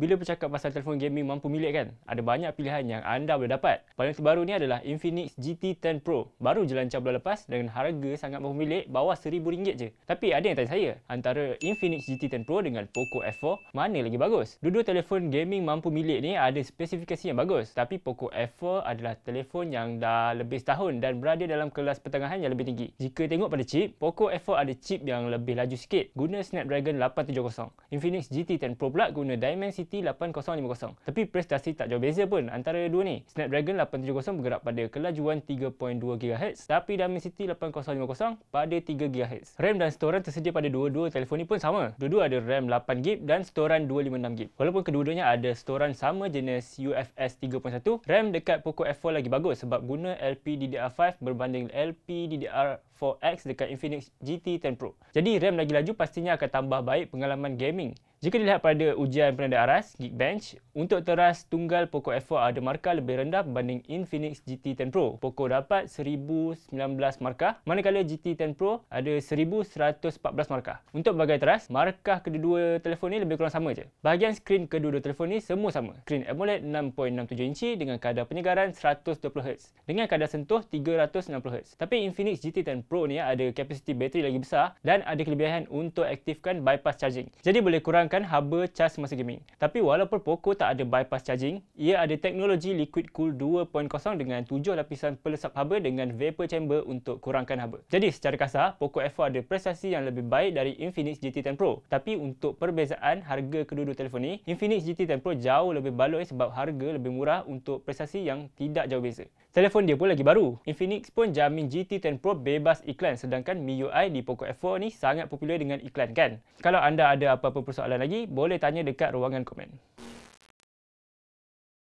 Bila bercakap pasal telefon gaming mampu milik kan, ada banyak pilihan yang anda boleh dapat. Paling terbaru ni adalah Infinix GT10 Pro. Baru je lancar bulan lepas dengan harga sangat mampu milik bawah RM1,000 je. Tapi ada yang tanya saya, antara Infinix GT10 Pro dengan Poco F4, mana lagi bagus? Dua-dua telefon gaming mampu milik ni ada spesifikasi yang bagus. Tapi Poco F4 adalah telefon yang dah lebih setahun dan berada dalam kelas pertengahan yang lebih tinggi. Jika tengok pada chip, Poco F4 ada chip yang lebih laju sikit. Guna Snapdragon 870. Infinix GT10 Pro pula guna Dimensity GT 8050. Tapi prestasi tak jauh beza pun antara dua ni. Snapdragon 870 bergerak pada kelajuan 3.2 GHz tapi Dimensity 8050 pada 3 GHz. RAM dan storan tersedia pada dua-dua telefon ni pun sama. Dua-dua ada RAM 8GB dan storan 256GB. Walaupun kedua-duanya ada storan sama jenis UFS 3.1, RAM dekat Poco F4 lagi bagus sebab guna LPDDR5 berbanding LPDDR 4X dekat Infinix GT 10 Pro. Jadi RAM lagi laju pastinya akan tambah baik pengalaman gaming. Jika dilihat pada ujian penanda aras, Geekbench, untuk teras tunggal Poco F4 ada markah lebih rendah berbanding Infinix GT10 Pro. Poco dapat 1019 markah, manakala GT10 Pro ada 1114 markah. Untuk bagai teras, markah kedua-dua telefon ni lebih kurang sama je. Bahagian skrin kedua-dua telefon ni semua sama. Skrin AMOLED 6.67 inci dengan kadar penyegaran 120Hz dengan kadar sentuh 360Hz. Tapi Infinix GT10 Pro ni ada kapasiti bateri lagi besar dan ada kelebihan untuk aktifkan bypass charging. Jadi boleh kurang menghilangkan haba cas semasa gaming. Tapi walaupun Poco tak ada bypass charging, ia ada teknologi liquid cool 2.0 dengan 7 lapisan pelesap haba dengan vapor chamber untuk kurangkan haba. Jadi secara kasar, Poco F4 ada prestasi yang lebih baik dari Infinix GT10 Pro. Tapi untuk perbezaan harga kedua-dua telefon ni, Infinix GT10 Pro jauh lebih baloi sebab harga lebih murah untuk prestasi yang tidak jauh beza. Telefon dia pun lagi baru. Infinix pun jamin GT10 Pro bebas iklan sedangkan MIUI di Poco F4 ni sangat popular dengan iklan kan? Kalau anda ada apa-apa persoalan lagi, boleh tanya dekat ruangan komen.